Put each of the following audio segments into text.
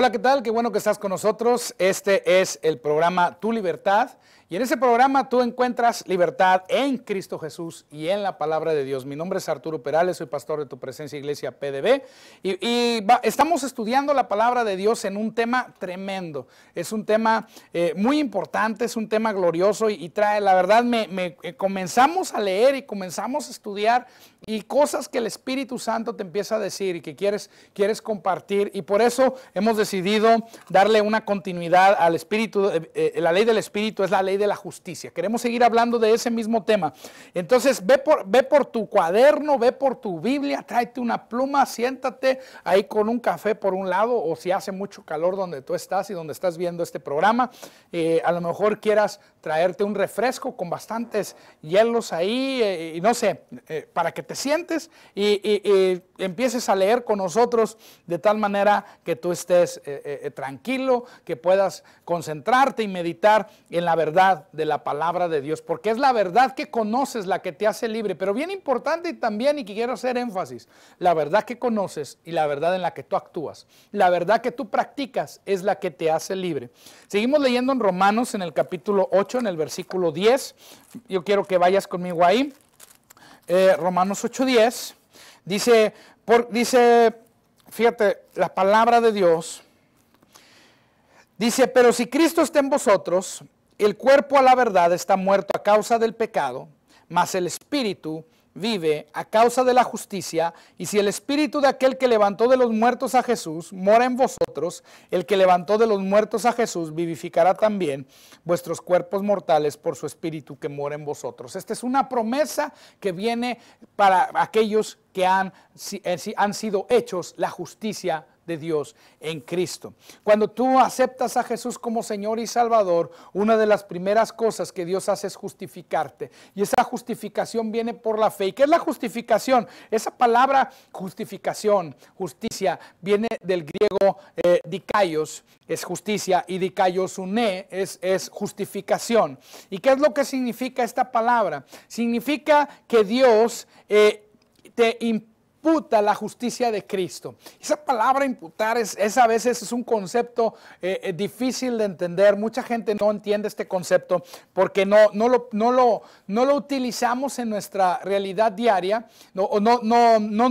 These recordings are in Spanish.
Hola, ¿qué tal? Qué bueno que estás con nosotros. Este es el programa Tu Libertad. Y en ese programa tú encuentras libertad en Cristo Jesús y en la palabra de Dios. Mi nombre es Arturo Perales, soy pastor de Tu Presencia Iglesia PDB. Y, estamos estudiando la palabra de Dios en un tema tremendo. Es un tema eh, muy importante, es un tema glorioso y, trae, la verdad, me, eh, comenzamos a leer y comenzamos a estudiar y cosas que el Espíritu Santo te empieza a decir y que quieres, quieres compartir. Y por eso hemos decidido darle una continuidad al Espíritu. Eh, eh, la ley del Espíritu es la ley de la justicia. Queremos seguir hablando de ese mismo tema. Entonces, ve por, ve por tu cuaderno, ve por tu Biblia, tráete una pluma, siéntate ahí con un café por un lado o si hace mucho calor donde tú estás y donde estás viendo este programa, eh, a lo mejor quieras traerte un refresco con bastantes hielos ahí y no sé, para que te sientes y, empieces a leer con nosotros de tal manera que tú estés eh, eh, eh, tranquilo, que puedas concentrarte y meditar en la verdad de la palabra de Dios, porque es la verdad que conoces la que te hace libre, pero bien importante también, y quiero hacer énfasis, la verdad que conoces y la verdad en la que tú actúas, la verdad que tú practicas es la que te hace libre. Seguimos leyendo en Romanos en el capítulo 8, en el versículo 10, yo quiero que vayas conmigo ahí. Eh, Romanos 8:10, dice, dice, fíjate, la palabra de Dios, dice, pero si Cristo está en vosotros, el cuerpo a la verdad está muerto a causa del pecado, mas el espíritu vive a causa de la justicia, y si el espíritu de aquel que levantó de los muertos a Jesús mora en vosotros, el que levantó de los muertos a Jesús vivificará también vuestros cuerpos mortales por su espíritu que mora en vosotros. Esta es una promesa que viene para aquellos que han, eh, han sido hechos la justicia de Dios en Cristo. Cuando tú aceptas a Jesús como Señor y Salvador, una de las primeras cosas que Dios hace es justificarte. Y esa justificación viene por la fe. ¿Y qué es la justificación? Esa palabra justificación, justicia, viene del griego eh, dikaios, es justicia, y dikaios une es, es justificación. ¿Y qué es lo que significa esta palabra? Significa que Dios eh, te impide imputa la justicia de Cristo. Esa palabra imputar es, a veces es un concepto eh, eh, difícil de entender. Mucha gente no entiende este concepto porque no, no, lo, no, lo, no lo utilizamos en nuestra realidad diaria no, no, no, no,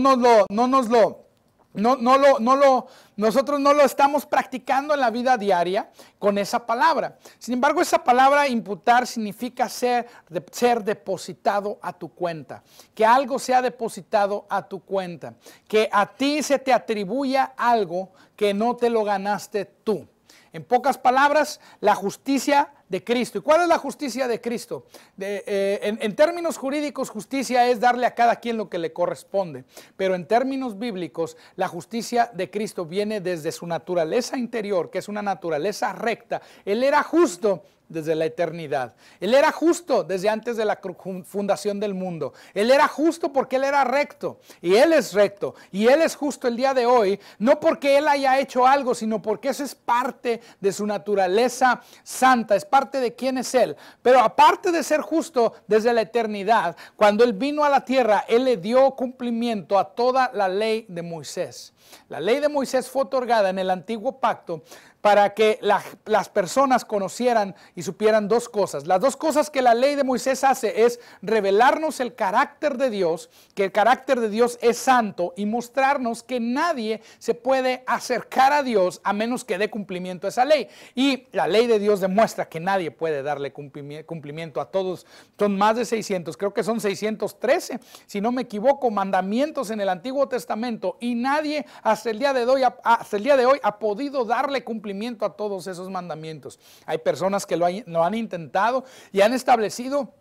no nos lo no, no lo, no lo, nosotros no lo estamos practicando en la vida diaria con esa palabra. Sin embargo, esa palabra imputar significa ser, ser depositado a tu cuenta. Que algo sea depositado a tu cuenta. Que a ti se te atribuya algo que no te lo ganaste tú. En pocas palabras, la justicia de Cristo. ¿Y cuál es la justicia de Cristo? Eh, en, en, términos jurídicos, justicia es darle a cada quien lo que le corresponde, pero en términos bíblicos, la justicia de Cristo viene desde su naturaleza interior, que es una naturaleza recta. Él era justo desde la eternidad. Él era justo desde antes de la fundación del mundo. Él era justo porque Él era recto. Y Él es recto. Y Él es justo el día de hoy. No porque Él haya hecho algo, sino porque eso es parte de su naturaleza santa. Es parte de quién es Él. Pero aparte de ser justo desde la eternidad, cuando Él vino a la tierra, Él le dio cumplimiento a toda la ley de Moisés. La ley de Moisés fue otorgada en el antiguo pacto para que las personas conocieran y supieran dos cosas. Las dos cosas que la ley de Moisés hace es revelarnos el carácter de Dios, que el carácter de Dios es santo, y mostrarnos que nadie se puede acercar a Dios a menos que dé cumplimiento a esa ley. Y la ley de Dios demuestra que nadie puede darle cumplimiento a todos. Son más de 600, creo que son 613, si no me equivoco, mandamientos en el Antiguo Testamento, y nadie hasta el día de hoy, hasta el día de hoy ha podido darle cumplimiento a todos esos mandamientos. Hay personas que lo, lo han intentado y han establecido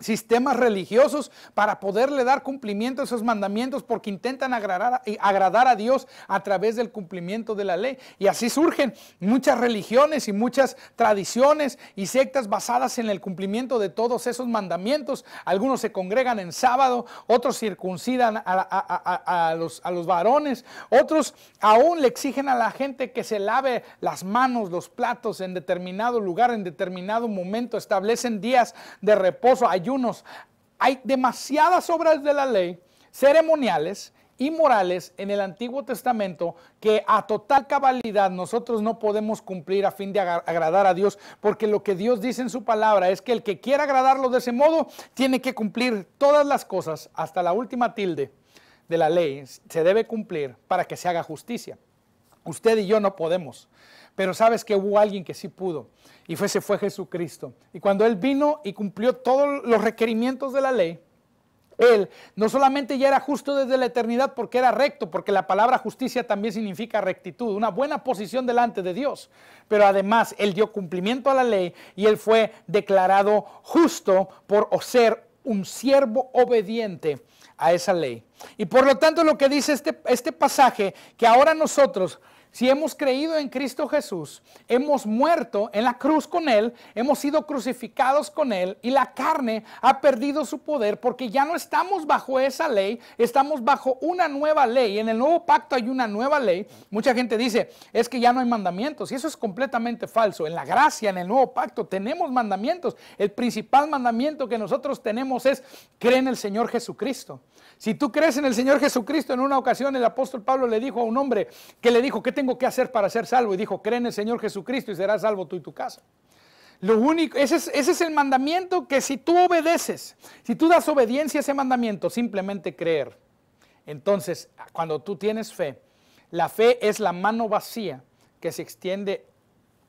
sistemas religiosos para poderle dar cumplimiento a esos mandamientos porque intentan agradar, agradar a Dios a través del cumplimiento de la ley. Y así surgen muchas religiones y muchas tradiciones y sectas basadas en el cumplimiento de todos esos mandamientos. Algunos se congregan en sábado, otros circuncidan a, a, los, varones, otros aún le exigen a la gente que se lave las manos, los platos en determinado lugar, en determinado momento, establecen días de reposo, ayuda hay demasiadas obras de la ley ceremoniales y morales en el Antiguo Testamento que a total cabalidad nosotros no podemos cumplir a fin de agradar a Dios, porque lo que Dios dice en su palabra es que el que quiera agradarlo de ese modo tiene que cumplir todas las cosas, hasta la última tilde de la ley se debe cumplir para que se haga justicia. Usted y yo no podemos, pero sabes que hubo alguien que sí pudo, y fue, ese fue Jesucristo. Y cuando Él vino y cumplió todos los requerimientos de la ley, él no solamente ya era justo desde la eternidad porque era recto, porque la palabra justicia también significa rectitud, una buena posición delante de Dios, pero además Él dio cumplimiento a la ley y Él fue declarado justo por ser un siervo obediente a esa ley. Y por lo tanto lo que dice este, este pasaje, que ahora nosotros si hemos creído en Cristo Jesús, hemos muerto en la cruz con Él, hemos sido crucificados con Él y la carne ha perdido su poder porque ya no estamos bajo esa ley, estamos bajo una nueva ley. En el nuevo pacto hay una nueva ley. Mucha gente dice, es que ya no hay mandamientos y eso es completamente falso. En la gracia, en el nuevo pacto, tenemos mandamientos. El principal mandamiento que nosotros tenemos es, cree en el Señor Jesucristo. Si tú crees en el Señor Jesucristo, en una ocasión el apóstol Pablo le dijo a un hombre que le dijo, que te tengo que hacer para ser salvo? Y dijo, cree en el Señor Jesucristo y serás salvo tú y tu casa. Lo único, ese es, ese es el mandamiento que si tú obedeces, si tú das obediencia a ese mandamiento, simplemente creer. Entonces, cuando tú tienes fe, la fe es la mano vacía que se extiende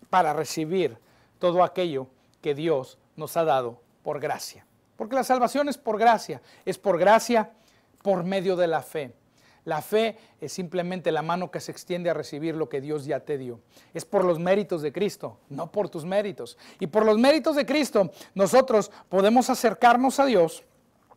para recibir todo aquello que Dios nos ha dado por gracia. Porque la salvación es por gracia, es por gracia por medio de la fe. La fe es simplemente la mano que se extiende a recibir lo que Dios ya te dio. Es por los méritos de Cristo, no por tus méritos. Y por los méritos de Cristo, nosotros podemos acercarnos a Dios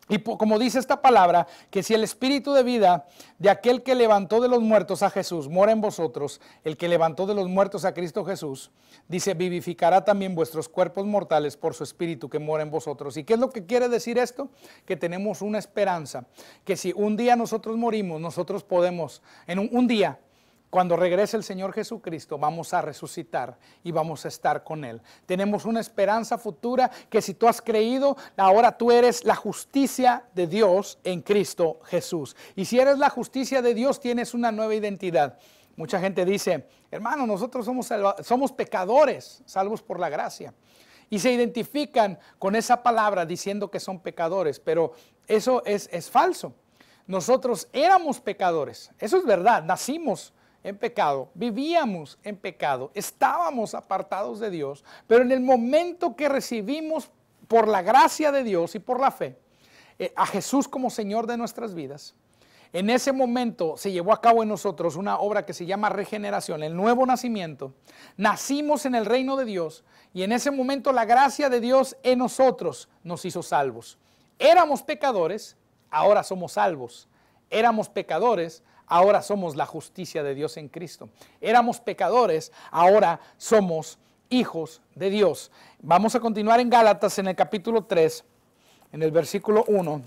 y como dice esta palabra, que si el espíritu de vida de aquel que levantó de los muertos a Jesús mora en vosotros, el que levantó de los muertos a Cristo Jesús, dice, vivificará también vuestros cuerpos mortales por su espíritu que mora en vosotros. ¿Y qué es lo que quiere decir esto? Que tenemos una esperanza, que si un día nosotros morimos, nosotros podemos, en un, un día cuando regrese el Señor Jesucristo vamos a resucitar y vamos a estar con Él. Tenemos una esperanza futura que si tú has creído, ahora tú eres la justicia de Dios en Cristo Jesús. Y si eres la justicia de Dios, tienes una nueva identidad. Mucha gente dice, hermano, nosotros somos, pecadores, salvos por la gracia. Y se identifican con esa palabra diciendo que son pecadores, pero eso es, es falso. Nosotros éramos pecadores, eso es verdad, nacimos en pecado, vivíamos en pecado, estábamos apartados de Dios, pero en el momento que recibimos por la gracia de Dios y por la fe eh, a Jesús como Señor de nuestras vidas, en ese momento se llevó a cabo en nosotros una obra que se llama regeneración, el nuevo nacimiento. Nacimos en el reino de Dios y en ese momento la gracia de Dios en nosotros nos hizo salvos. Éramos pecadores, ahora somos salvos. Éramos pecadores, ahora somos la justicia de Dios en Cristo. Éramos pecadores, ahora somos hijos de Dios. Vamos a continuar en Gálatas en el capítulo 3, en el versículo 1.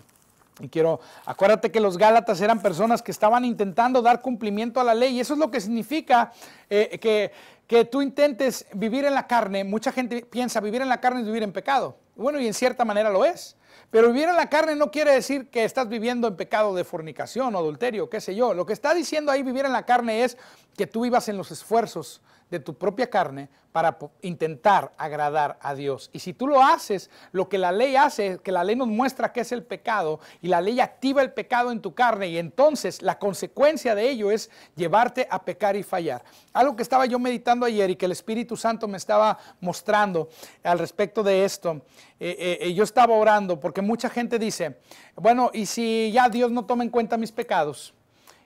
Y quiero, acuérdate que los Gálatas eran personas que estaban intentando dar cumplimiento a la ley. Y eso es lo que significa eh, que, que tú intentes vivir en la carne. Mucha gente piensa vivir en la carne es vivir en pecado. Bueno, y en cierta manera lo es. Pero vivir en la carne no quiere decir que estás viviendo en pecado de fornicación o adulterio, qué sé yo. Lo que está diciendo ahí vivir en la carne es que tú vivas en los esfuerzos de tu propia carne para intentar agradar a Dios. Y si tú lo haces, lo que la ley hace, que la ley nos muestra que es el pecado, y la ley activa el pecado en tu carne, y entonces la consecuencia de ello es llevarte a pecar y fallar. Algo que estaba yo meditando ayer y que el Espíritu Santo me estaba mostrando al respecto de esto, eh, eh, eh, yo estaba orando porque mucha gente dice, bueno, ¿y si ya Dios no toma en cuenta mis pecados?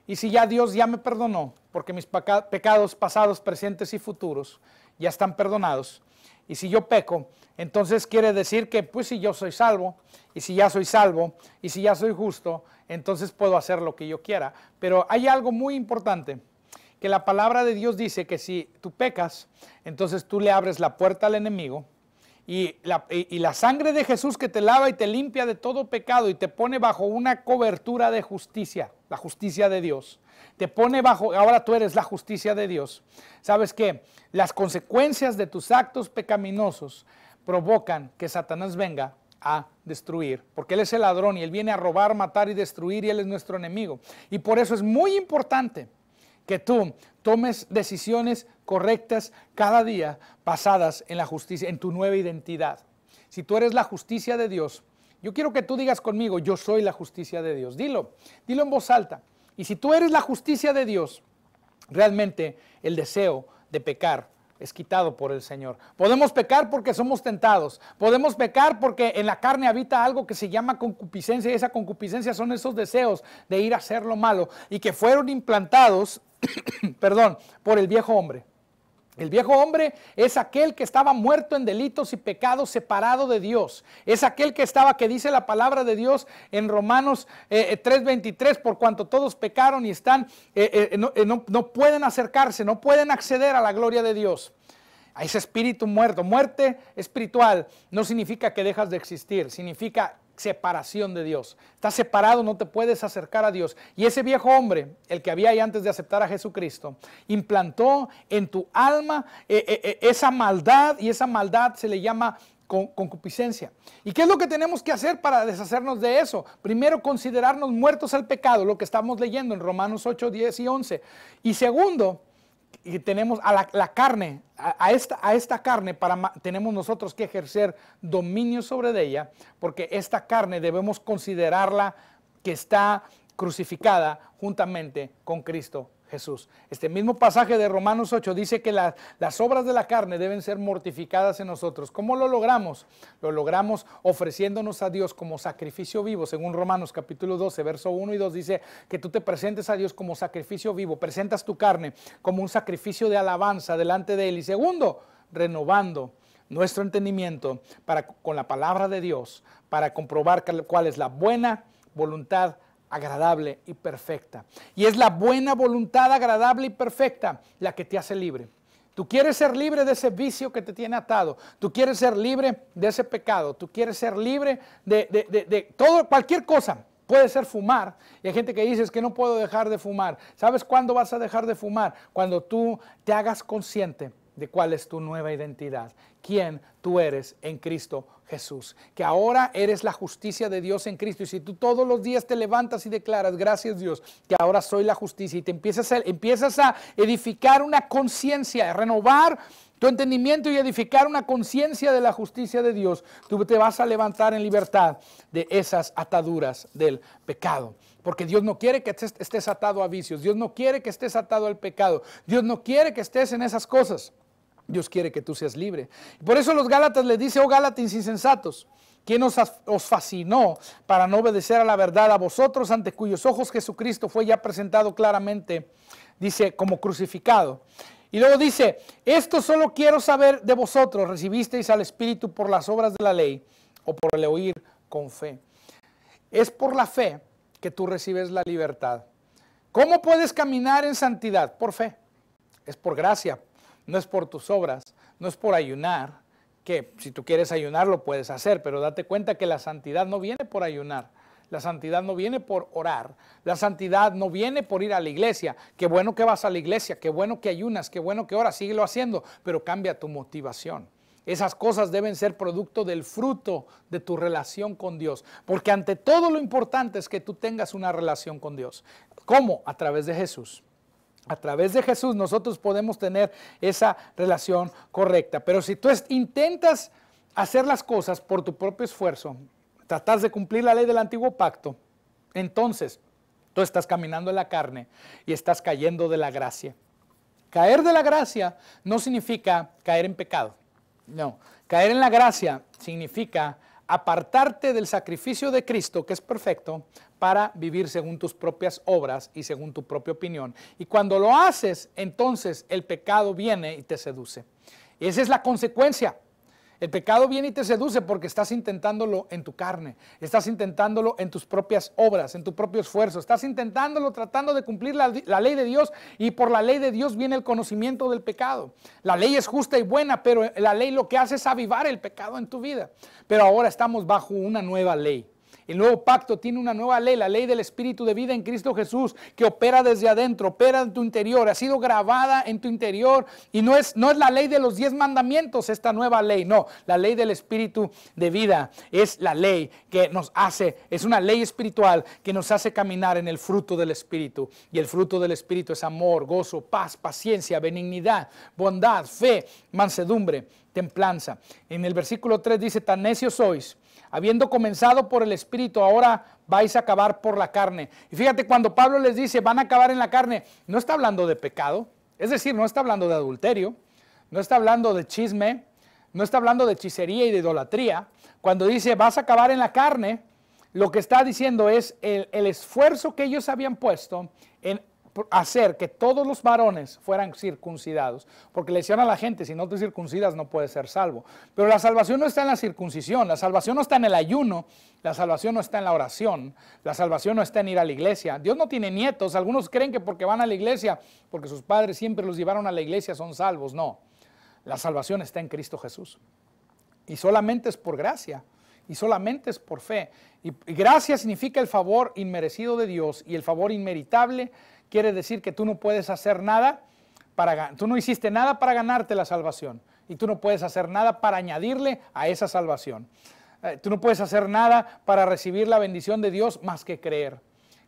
¿Y si ya Dios ya me perdonó? porque mis pecados pasados, presentes y futuros ya están perdonados. Y si yo peco, entonces quiere decir que pues si yo soy salvo, y si ya soy salvo, y si ya soy justo, entonces puedo hacer lo que yo quiera. Pero hay algo muy importante, que la palabra de Dios dice que si tú pecas, entonces tú le abres la puerta al enemigo y la, sangre de Jesús que te lava y te limpia de todo pecado y te pone bajo una cobertura de justicia, la justicia de Dios. Te pone bajo, ahora tú eres la justicia de Dios. ¿Sabes qué? Las consecuencias de tus actos pecaminosos provocan que Satanás venga a destruir, porque Él es el ladrón y Él viene a robar, matar y destruir y Él es nuestro enemigo. Y por eso es muy importante que tú tomes decisiones correctas cada día basadas en la justicia, en tu nueva identidad. Si tú eres la justicia de Dios, yo quiero que tú digas conmigo, yo soy la justicia de Dios. Dilo, dilo en voz alta. Y si tú eres la justicia de Dios, realmente el deseo de pecar es quitado por el Señor. Podemos pecar porque somos tentados. Podemos pecar porque en la carne habita algo que se llama concupiscencia y esa concupiscencia son esos deseos de ir a hacer lo malo y que fueron implantados perdón, por el viejo hombre. El viejo hombre es aquel que estaba muerto en delitos y pecados, separado de Dios. Es aquel que estaba, que dice la palabra de Dios en Romanos 3:23, eh, eh, por cuanto todos pecaron y están, eh, no, pueden acercarse, no pueden acceder a la gloria de Dios a ese espíritu muerto. Muerte espiritual no significa que dejas de existir, significa separación de Dios. Estás separado, no te puedes acercar a Dios. Y ese viejo hombre, el que había ahí antes de aceptar a Jesucristo, implantó en tu alma eh, eh, eh, esa maldad y esa maldad se le llama concupiscencia. ¿Y qué es lo que tenemos que hacer para deshacernos de eso? Primero, considerarnos muertos al pecado, lo que estamos leyendo en Romanos 8, 10 y 11. Y segundo, y tenemos a la, carne, a, esta, carne para, tenemos nosotros que ejercer dominio sobre ella, porque esta carne debemos considerarla que está crucificada juntamente con Cristo Jesús. Este mismo pasaje de Romanos 8 dice que las obras de la carne deben ser mortificadas en nosotros. ¿Cómo lo logramos? Lo logramos ofreciéndonos a Dios como sacrificio vivo. Según Romanos capítulo 12, verso 1 y 2 dice que tú te presentes a Dios como sacrificio vivo, presentas tu carne como un sacrificio de alabanza delante de Él. Y segundo, renovando nuestro entendimiento para, con la palabra de Dios para comprobar cuál es la buena voluntad agradable y perfecta. Y es la buena voluntad agradable y perfecta la que te hace libre. Tú quieres ser libre de ese vicio que te tiene atado. Tú quieres ser libre de ese pecado. Tú quieres ser libre de, de, todo, cualquier cosa. Puede ser fumar. Y hay gente que dice, es que no puedo dejar de fumar. ¿Sabes cuándo vas a dejar de fumar? Cuando tú te hagas consciente de cuál es tu nueva identidad, quién tú eres en Cristo Jesús, que ahora eres la justicia de Dios en Cristo. Y si tú todos los días te levantas y declaras, gracias Dios, que ahora soy la justicia, y te empiezas a, empiezas a edificar una conciencia, a renovar tu entendimiento y edificar una conciencia de la justicia de Dios, tú te vas a levantar en libertad de esas ataduras del pecado. Porque Dios no quiere que estés atado a vicios, Dios no quiere que estés atado al pecado, Dios no quiere que estés en esas cosas. Dios quiere que tú seas libre. Por eso los Gálatas les dice, oh Gálatas insensatos, ¿quién os fascinó para no obedecer a la verdad a vosotros, ante cuyos ojos Jesucristo fue ya presentado claramente, dice, como crucificado. Y luego dice, esto solo quiero saber de vosotros, recibisteis al Espíritu por las obras de la ley o por el oír con fe. Es por la fe que tú recibes la libertad. ¿Cómo puedes caminar en santidad? Por fe. Es por gracia, no es por tus obras, no es por ayunar, que si tú quieres ayunar lo puedes hacer, pero date cuenta que la santidad no viene por ayunar, la santidad no viene por orar, la santidad no viene por ir a la iglesia, qué bueno que vas a la iglesia, qué bueno que ayunas, qué bueno que oras, síguelo haciendo, pero cambia tu motivación. Esas cosas deben ser producto del fruto de tu relación con Dios. Porque ante todo lo importante es que tú tengas una relación con Dios. ¿Cómo? A través de Jesús. A través de Jesús nosotros podemos tener esa relación correcta. Pero si tú intentas hacer las cosas por tu propio esfuerzo, tratas de cumplir la ley del antiguo pacto, entonces tú estás caminando en la carne y estás cayendo de la gracia. Caer de la gracia no significa caer en pecado. No, caer en la gracia significa apartarte del sacrificio de Cristo, que es perfecto, para vivir según tus propias obras y según tu propia opinión. Y cuando lo haces, entonces el pecado viene y te seduce. Esa es la consecuencia. El pecado viene y te seduce porque estás intentándolo en tu carne, estás intentándolo en tus propias obras, en tu propio esfuerzo, estás intentándolo tratando de cumplir la, ley de Dios y por la ley de Dios viene el conocimiento del pecado. La ley es justa y buena, pero la ley lo que hace es avivar el pecado en tu vida. Pero ahora estamos bajo una nueva ley. El nuevo pacto tiene una nueva ley, la ley del Espíritu de vida en Cristo Jesús, que opera desde adentro, opera en tu interior, ha sido grabada en tu interior. Y no es, no es la ley de los diez mandamientos esta nueva ley, no, la ley del Espíritu de vida es la ley que nos hace, es una ley espiritual que nos hace caminar en el fruto del Espíritu. Y el fruto del Espíritu es amor, gozo, paz, paciencia, benignidad, bondad, fe, mansedumbre, templanza. En el versículo 3 dice, tan necios sois Habiendo comenzado por el Espíritu, ahora vais a acabar por la carne. Y fíjate, cuando Pablo les dice, van a acabar en la carne, no está hablando de pecado, es decir, no está hablando de adulterio, no está hablando de chisme, no está hablando de hechicería y de idolatría. Cuando dice, vas a acabar en la carne, lo que está diciendo es el, el esfuerzo que ellos habían puesto en hacer que todos los varones fueran circuncidados, porque le decían a la gente, si no te circuncidas no puedes ser salvo. Pero la salvación no está en la circuncisión, la salvación no está en el ayuno, la salvación no está en la oración, la salvación no está en ir a la iglesia. Dios no tiene nietos, algunos creen que porque van a la iglesia, porque sus padres siempre los llevaron a la iglesia, son salvos. No, la salvación está en Cristo Jesús. Y solamente es por gracia y solamente es por fe. Y gracia significa el favor inmerecido de Dios y el favor inmeritable quiere decir que tú no puedes hacer nada para tú no hiciste nada para ganarte la salvación y tú no puedes hacer nada para añadirle a esa salvación. Eh, tú no puedes hacer nada para recibir la bendición de Dios más que creer.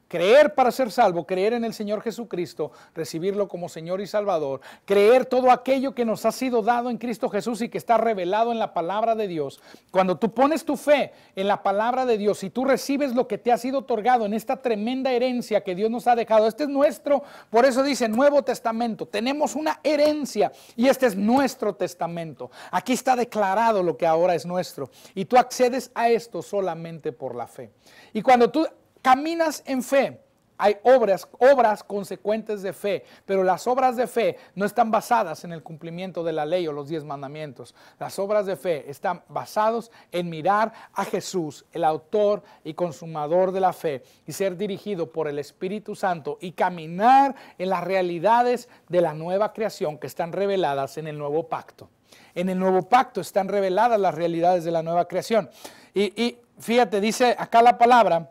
Creer para ser salvo, creer en el Señor Jesucristo, recibirlo como Señor y Salvador, creer todo aquello que nos ha sido dado en Cristo Jesús y que está revelado en la palabra de Dios. Cuando tú pones tu fe en la palabra de Dios y tú recibes lo que te ha sido otorgado en esta tremenda herencia que Dios nos ha dejado, este es nuestro, por eso dice Nuevo Testamento, tenemos una herencia y este es nuestro testamento. Aquí está declarado lo que ahora es nuestro y tú accedes a esto solamente por la fe. Y cuando tú Caminas en fe. Hay obras, obras consecuentes de fe, pero las obras de fe no están basadas en el cumplimiento de la ley o los diez mandamientos. Las obras de fe están basadas en mirar a Jesús, el autor y consumador de la fe, y ser dirigido por el Espíritu Santo y caminar en las realidades de la nueva creación que están reveladas en el nuevo pacto. En el nuevo pacto están reveladas las realidades de la nueva creación. Y, y fíjate, dice acá la palabra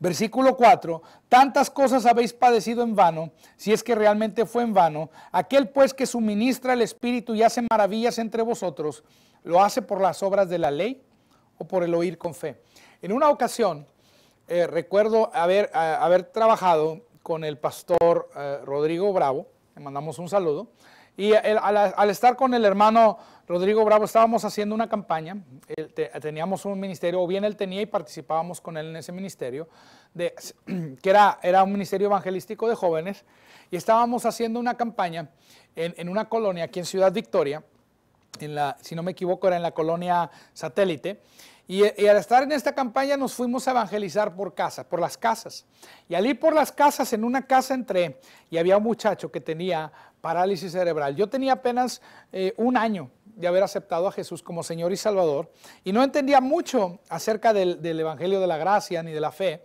Versículo 4, tantas cosas habéis padecido en vano, si es que realmente fue en vano, aquel pues que suministra el Espíritu y hace maravillas entre vosotros, ¿lo hace por las obras de la ley o por el oír con fe? En una ocasión, eh, recuerdo haber, trabajado con el pastor eh, Rodrigo Bravo, le mandamos un saludo, y al, estar con el hermano Rodrigo Bravo, estábamos haciendo una campaña, teníamos un ministerio, o bien él tenía y participábamos con él en ese ministerio, que era, era un ministerio evangelístico de jóvenes, y estábamos haciendo una campaña en, una colonia aquí en Ciudad Victoria, si no me equivoco, era en la colonia satélite. Y, al estar en esta campaña nos fuimos a evangelizar por casa, por las casas. Y al ir por las casas, en una casa entré y había un muchacho que tenía parálisis cerebral. Yo tenía apenas eh, un año de haber aceptado a Jesús como Señor y Salvador y no entendía mucho acerca del, Evangelio de la Gracia ni de la fe.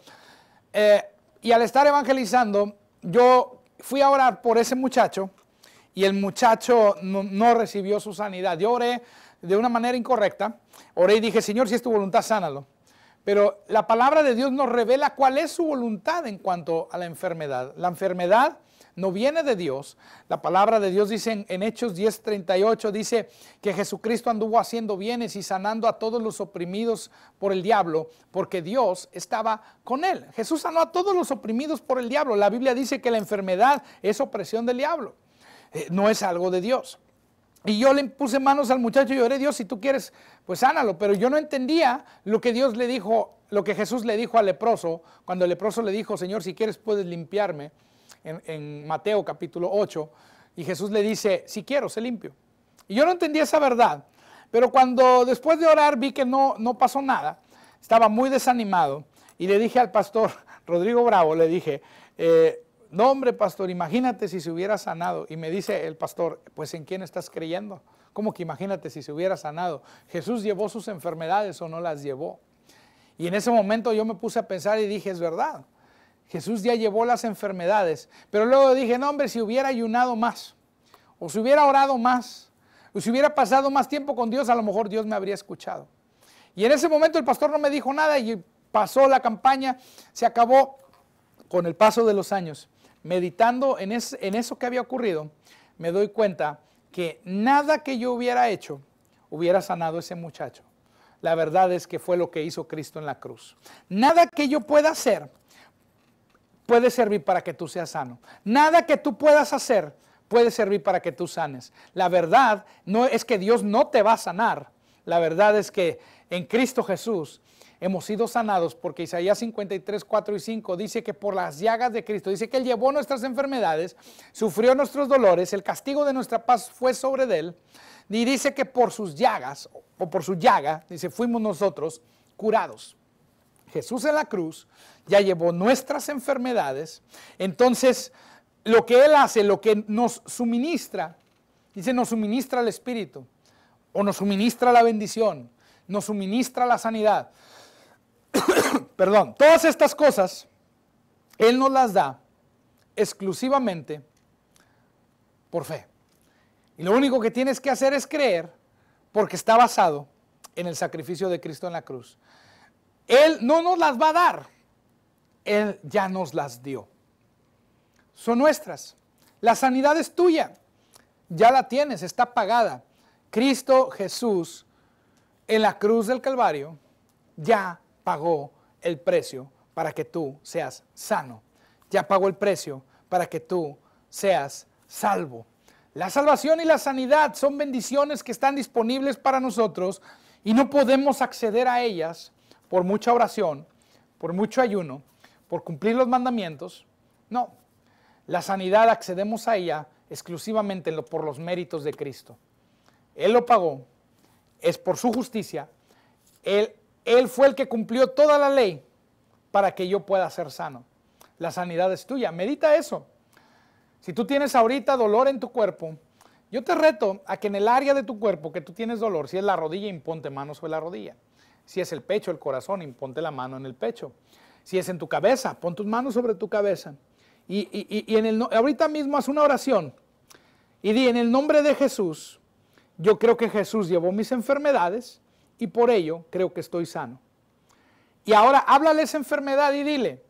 Eh, y al estar evangelizando, yo fui a orar por ese muchacho y el muchacho no, recibió su sanidad. Yo oré de una manera incorrecta, oré y dije, Señor, si es tu voluntad, sánalo. Pero la palabra de Dios nos revela cuál es su voluntad en cuanto a la enfermedad. La enfermedad no viene de Dios. La palabra de Dios dice en, Hechos 10:38, dice que Jesucristo anduvo haciendo bienes y sanando a todos los oprimidos por el diablo, porque Dios estaba con él. Jesús sanó a todos los oprimidos por el diablo. La Biblia dice que la enfermedad es opresión del diablo, eh, no es algo de Dios. Y yo le puse manos al muchacho y oré, Dios, si tú quieres, pues sánalo. Pero yo no entendía lo que Dios le dijo, lo que Jesús le dijo al leproso, cuando el leproso le dijo, Señor, si quieres puedes limpiarme en, Mateo capítulo 8, y Jesús le dice, si quiero, se limpio. Y yo no entendía esa verdad, pero cuando después de orar vi que no, no pasó nada, estaba muy desanimado, y le dije al pastor Rodrigo Bravo, le dije, eh, no hombre pastor, imagínate si se hubiera sanado. Y me dice el pastor, pues en quién estás creyendo. ¿Cómo que imagínate si se hubiera sanado? Jesús llevó sus enfermedades o no las llevó. Y en ese momento yo me puse a pensar y dije, es verdad. Jesús ya llevó las enfermedades. Pero luego dije, no hombre, si hubiera ayunado más, o si hubiera orado más, o si hubiera pasado más tiempo con Dios, a lo mejor Dios me habría escuchado. Y en ese momento el pastor no me dijo nada y pasó la campaña, se acabó con el paso de los años. Meditando en, eso que había ocurrido, me doy cuenta que nada que yo hubiera hecho hubiera sanado ese muchacho. La verdad es que fue lo que hizo Cristo en la cruz. Nada que yo pueda hacer puede servir para que tú seas sano. Nada que tú puedas hacer puede servir para que tú sanes. La verdad no es que Dios no te va a sanar. La verdad es que en Cristo Jesús hemos sido sanados porque Isaías 53, 4 y 5 dice que por las llagas de Cristo, dice que Él llevó nuestras enfermedades, sufrió nuestros dolores, el castigo de nuestra paz fue sobre Él. Y dice que por sus llagas, o por su llaga, dice, fuimos nosotros curados. Jesús en la cruz ya llevó nuestras enfermedades. Entonces, lo que Él hace, lo que nos suministra, dice, nos suministra el Espíritu, o nos suministra la bendición, nos suministra la sanidad. Perdón, todas estas cosas Él nos las da exclusivamente por fe. Y lo único que tienes que hacer es creer porque está basado en el sacrificio de Cristo en la cruz. Él no nos las va a dar. Él ya nos las dio. Son nuestras. La sanidad es tuya. Ya la tienes, está pagada. Cristo Jesús en la cruz del Calvario ya pagó el precio para que tú seas sano. Ya pagó el precio para que tú seas salvo. La salvación y la sanidad son bendiciones que están disponibles para nosotros y no podemos acceder a ellas por mucha oración, por mucho ayuno, por cumplir los mandamientos. No, la sanidad accedemos a ella exclusivamente por los méritos de Cristo. Él lo pagó, es por su justicia. Él, él fue el que cumplió toda la ley para que yo pueda ser sano. La sanidad es tuya. Medita eso. Si tú tienes ahorita dolor en tu cuerpo, yo te reto a que en el área de tu cuerpo que tú tienes dolor, si es la rodilla, imponte manos sobre la rodilla. Si es el pecho, el corazón, y ponte la mano en el pecho. Si es en tu cabeza, pon tus manos sobre tu cabeza. Y, y, en el, ahorita mismo haz una oración y di, en el nombre de Jesús, yo creo que Jesús llevó mis enfermedades y por ello creo que estoy sano. Y ahora háblale esa enfermedad y dile,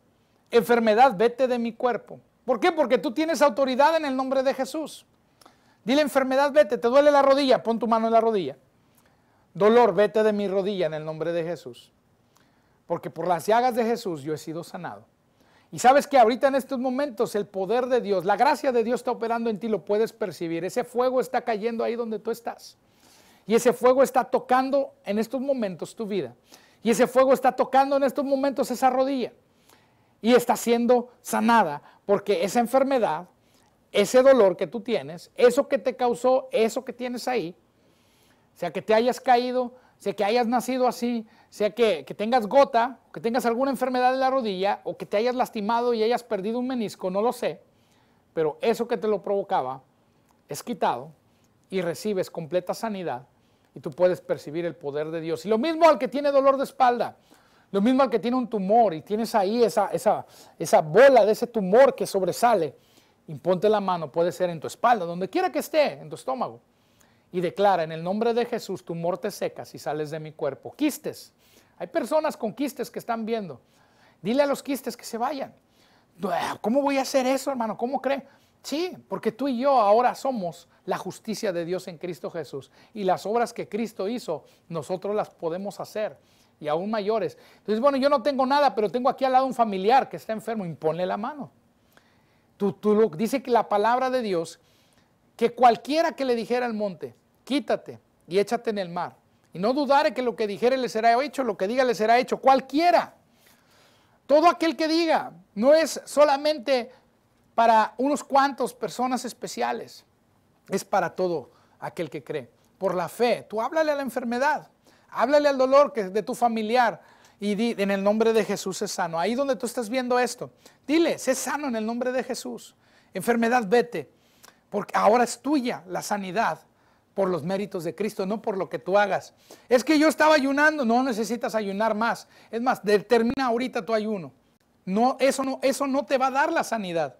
enfermedad, vete de mi cuerpo. ¿Por qué? Porque tú tienes autoridad en el nombre de Jesús. Dile, enfermedad, vete, te duele la rodilla, pon tu mano en la rodilla. Dolor, vete de mi rodilla en el nombre de Jesús. Porque por las llagas de Jesús yo he sido sanado. Y sabes que ahorita en estos momentos el poder de Dios, la gracia de Dios está operando en ti, lo puedes percibir. Ese fuego está cayendo ahí donde tú estás. Y ese fuego está tocando en estos momentos tu vida. Y ese fuego está tocando en estos momentos esa rodilla. Y está siendo sanada porque esa enfermedad, ese dolor que tú tienes, eso que te causó, eso que tienes ahí, sea que te hayas caído, sea que hayas nacido así, sea que, tengas gota, que tengas alguna enfermedad en la rodilla o que te hayas lastimado y hayas perdido un menisco, no lo sé, pero eso que te lo provocaba es quitado y recibes completa sanidad y tú puedes percibir el poder de Dios. Y lo mismo al que tiene dolor de espalda, lo mismo al que tiene un tumor y tienes ahí esa, esa bola de ese tumor que sobresale, y ponte la mano, puede ser en tu espalda, donde quiera que esté, en tu estómago y declara, en el nombre de Jesús, tu muerte seca si y sales de mi cuerpo. Quistes. Hay personas con quistes que están viendo. Dile a los quistes que se vayan. ¿Cómo voy a hacer eso, hermano? ¿Cómo cree? Sí, porque tú y yo ahora somos la justicia de Dios en Cristo Jesús. Y las obras que Cristo hizo, nosotros las podemos hacer. Y aún mayores. Entonces, bueno, yo no tengo nada, pero tengo aquí al lado un familiar que está enfermo. Impone la mano. Tú, tú, dice que la palabra de Dios que cualquiera que le dijera al monte, quítate y échate en el mar, y no dudare que lo que dijere le será hecho, lo que diga le será hecho, cualquiera. Todo aquel que diga, no es solamente para unos cuantos personas especiales, es para todo aquel que cree. Por la fe, tú háblale a la enfermedad, háblale al dolor que de tu familiar y di, en el nombre de Jesús es sano. Ahí donde tú estás viendo esto, dile, sé sano en el nombre de Jesús. Enfermedad, vete porque ahora es tuya la sanidad por los méritos de Cristo, no por lo que tú hagas. Es que yo estaba ayunando, no necesitas ayunar más. Es más, determina ahorita tu ayuno. No, eso no, eso no te va a dar la sanidad.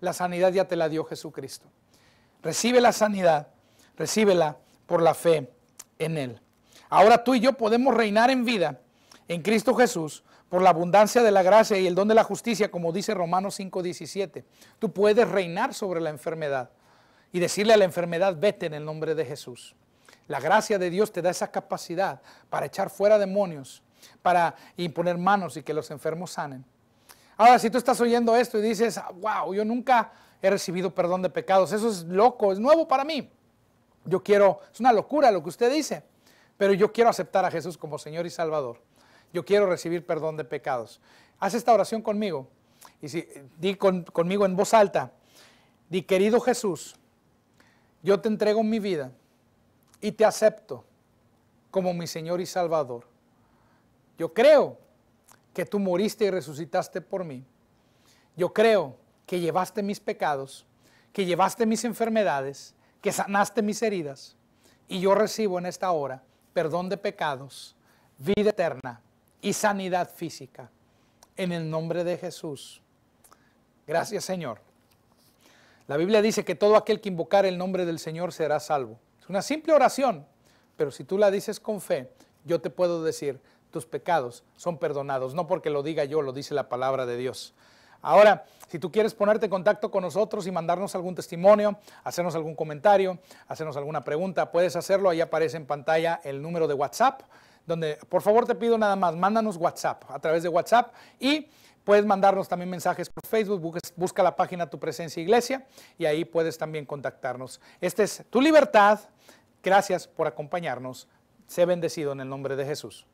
La sanidad ya te la dio Jesucristo. Recibe la sanidad, recíbela por la fe en Él. Ahora tú y yo podemos reinar en vida en Cristo Jesús por la abundancia de la gracia y el don de la justicia, como dice Romanos 5:17. Tú puedes reinar sobre la enfermedad y decirle a la enfermedad, vete en el nombre de Jesús. La gracia de Dios te da esa capacidad para echar fuera demonios, para imponer manos y que los enfermos sanen. Ahora, si tú estás oyendo esto y dices, wow, yo nunca he recibido perdón de pecados, eso es loco, es nuevo para mí. Yo quiero, es una locura lo que usted dice, pero yo quiero aceptar a Jesús como Señor y Salvador yo quiero recibir perdón de pecados. Haz esta oración conmigo. Y si, di conmigo en voz alta, di querido Jesús, yo te entrego mi vida y te acepto como mi Señor y Salvador. Yo creo que tú moriste y resucitaste por mí. Yo creo que llevaste mis pecados, que llevaste mis enfermedades, que sanaste mis heridas. Y yo recibo en esta hora perdón de pecados, vida eterna y sanidad física. En el nombre de Jesús. Gracias Señor. La Biblia dice que todo aquel que invocar el nombre del Señor será salvo. Es una simple oración, pero si tú la dices con fe, yo te puedo decir, tus pecados son perdonados. No porque lo diga yo, lo dice la palabra de Dios. Ahora, si tú quieres ponerte en contacto con nosotros y mandarnos algún testimonio, hacernos algún comentario, hacernos alguna pregunta, puedes hacerlo. Ahí aparece en pantalla el número de WhatsApp donde por favor te pido nada más, mándanos WhatsApp a través de WhatsApp y Puedes mandarnos también mensajes por Facebook, busca la página Tu Presencia Iglesia y ahí puedes también contactarnos. Esta es Tu Libertad. Gracias por acompañarnos. Sé bendecido en el nombre de Jesús.